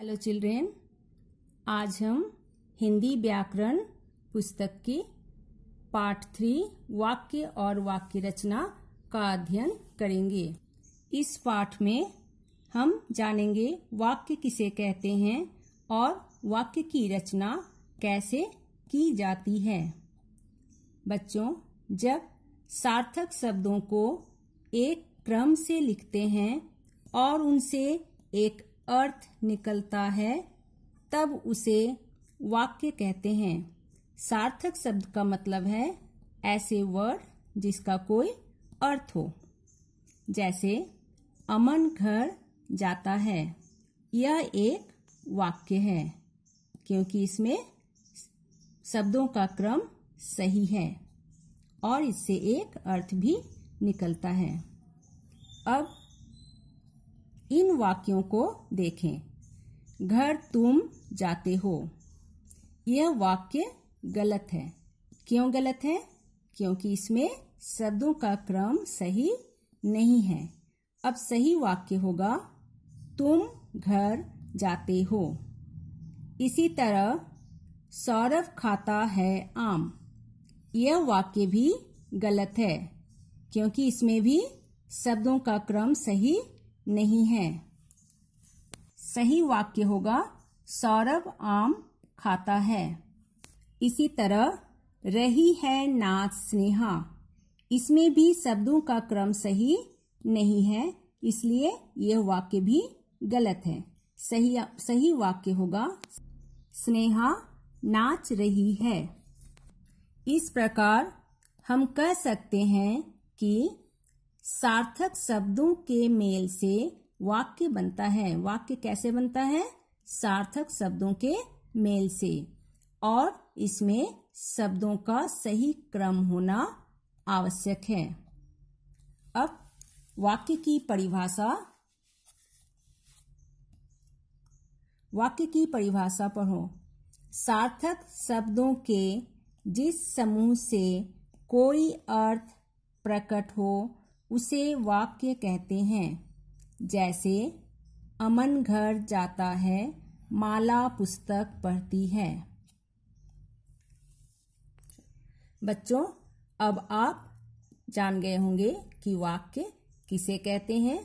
hello children आज हम हिंदी व्याकरण पुस्तक की पाठ थ्री वाक्य और वाक्य रचना का अध्ययन करेंगे इस पाठ में हम जानेंगे वाक्य किसे कहते हैं और वाक्य की रचना कैसे की जाती है बच्चों जब सार्थक शब्दों को एक क्रम से लिखते हैं और उनसे एक अर्थ निकलता है तब उसे वाक्य कहते हैं सार्थक शब्द का मतलब है ऐसे वर्ड जिसका कोई अर्थ हो जैसे अमन घर जाता है यह एक वाक्य है क्योंकि इसमें शब्दों का क्रम सही है और इससे एक अर्थ भी निकलता है अब इन वाक्यों को देखें घर तुम जाते हो यह वाक्य गलत है क्यों गलत है क्योंकि इसमें शब्दों का क्रम सही नहीं है अब सही वाक्य होगा तुम घर जाते हो इसी तरह सौरभ खाता है आम यह वाक्य भी गलत है क्योंकि इसमें भी शब्दों का क्रम सही नहीं है सही वाक्य होगा सौरभ आम खाता है इसी तरह रही है नाच स्नेहा इसमें भी शब्दों का क्रम सही नहीं है इसलिए यह वाक्य भी गलत है सही सही वाक्य होगा स्नेहा नाच रही है इस प्रकार हम कह सकते हैं कि सार्थक शब्दों के मेल से वाक्य बनता है वाक्य कैसे बनता है सार्थक शब्दों के मेल से और इसमें शब्दों का सही क्रम होना आवश्यक है अब वाक्य की परिभाषा वाक्य की परिभाषा पढ़ो सार्थक शब्दों के जिस समूह से कोई अर्थ प्रकट हो उसे वाक्य कहते हैं जैसे अमन घर जाता है माला पुस्तक पढ़ती है बच्चों अब आप जान गए होंगे कि वाक्य किसे कहते हैं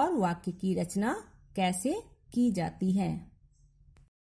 और वाक्य की रचना कैसे की जाती है